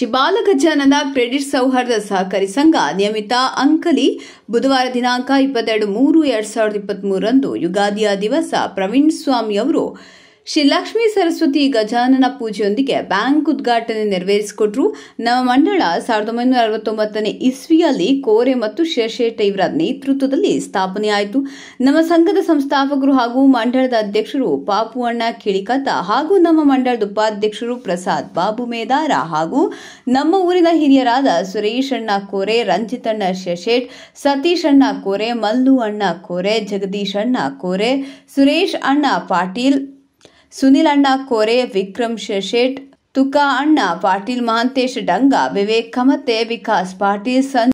ಶಿಬಾಲಗಜಾನದ credit ಸೌಹಾರ್ದ ಸಹಕಾರಿ ಸಂಘ ನಿಯಮಿತ ಅಂಕಲಿ ಬುಧವಾರ ದಿನಾಂಕ ಇಪ್ಪತ್ತೆರಡು ಮೂರು ಎರಡು ಸಾವಿರದ ಇಪ್ಪತ್ತ್ ಯುಗಾದಿಯ ದಿವಸ ಪ್ರವೀಣ್ ಸ್ವಾಮಿ ಅವರು ಶ್ರೀ ಲಕ್ಷ್ಮೀ ಸರಸ್ವತಿ ಗಜಾನನ ಪೂಜೆಯೊಂದಿಗೆ ಬ್ಯಾಂಕ್ ಉದ್ಘಾಟನೆ ನೆರವೇರಿಸಿಕೊಟ್ರು ನಮ್ಮ ಮಂಡಳ ಸಾವಿರದ ಒಂಬೈನೂರ ಅರವತ್ತೊಂಬತ್ತನೇ ಇಸ್ವಿಯಲ್ಲಿ ಕೋರೆ ಮತ್ತು ಶೇಷೇಟ ಇವರ ನೇತೃತ್ವದಲ್ಲಿ ಸ್ಥಾಪನೆಯಾಯಿತು ನಮ್ಮ ಸಂಘದ ಸಂಸ್ಥಾಪಕರು ಹಾಗೂ ಮಂಡಳದ ಅಧ್ಯಕ್ಷರು ಪಾಪು ಅಣ್ಣ ಕಿಳಿಕತ ಹಾಗೂ ನಮ್ಮ ಮಂಡಳದ ಉಪಾಧ್ಯಕ್ಷರು ಪ್ರಸಾದ್ ಬಾಬು ಮೇದಾರ ಹಾಗೂ ನಮ್ಮ ಊರಿನ ಹಿರಿಯರಾದ ಸುರೇಶ್ ಅಣ್ಣ ಕೋರೆ ರಂಜಿತಣ್ಣ ಶೇಷೇಟ್ ಸತೀಶ್ ಅಣ್ಣ ಕೋರೆ ಮಲ್ಲು ಅಣ್ಣ ಕೋರೆ ಜಗದೀಶ್ ಅಣ್ಣ ಕೋರೆ ಸುರೇಶ್ ಅಣ್ಣ ಪಾಟೀಲ್ ಸುನಿಲ್ ಅಣ್ಣ ಕೋರೆ ವಿಕ್ರಮ್ ಶೇಟ್ ತುಕಾ ಅಣ್ಣ ಪಾಟೀಲ್ ಮಹಾಂತೇಶ್ ಡಂಗ ವಿವೇಕ್ ಕಮತೆ ವಿಕಾಸ್ ಪಾಟೀಲ್